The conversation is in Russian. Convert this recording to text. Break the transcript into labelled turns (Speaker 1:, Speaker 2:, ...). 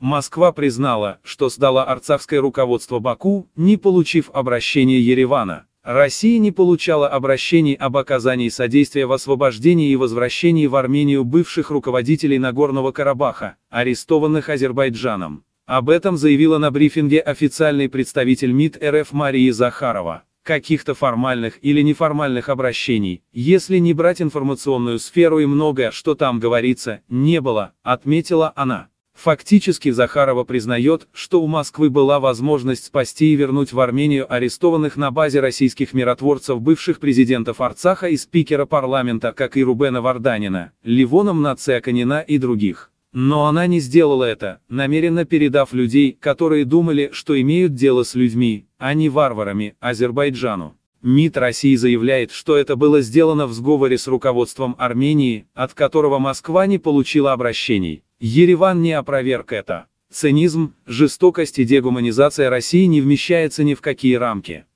Speaker 1: Москва признала, что сдала арцахское руководство Баку, не получив обращения Еревана. Россия не получала обращений об оказании содействия в освобождении и возвращении в Армению бывших руководителей Нагорного Карабаха, арестованных Азербайджаном. Об этом заявила на брифинге официальный представитель МИД РФ Марии Захарова. Каких-то формальных или неформальных обращений, если не брать информационную сферу и многое, что там говорится, не было, отметила она. Фактически Захарова признает, что у Москвы была возможность спасти и вернуть в Армению арестованных на базе российских миротворцев бывших президентов Арцаха и спикера парламента, как и Рубена Варданина, Ливона Мнацеканина и других. Но она не сделала это, намеренно передав людей, которые думали, что имеют дело с людьми, а не варварами, Азербайджану. МИД России заявляет, что это было сделано в сговоре с руководством Армении, от которого Москва не получила обращений. Ереван не опроверг это. Цинизм, жестокость и дегуманизация России не вмещается ни в какие рамки.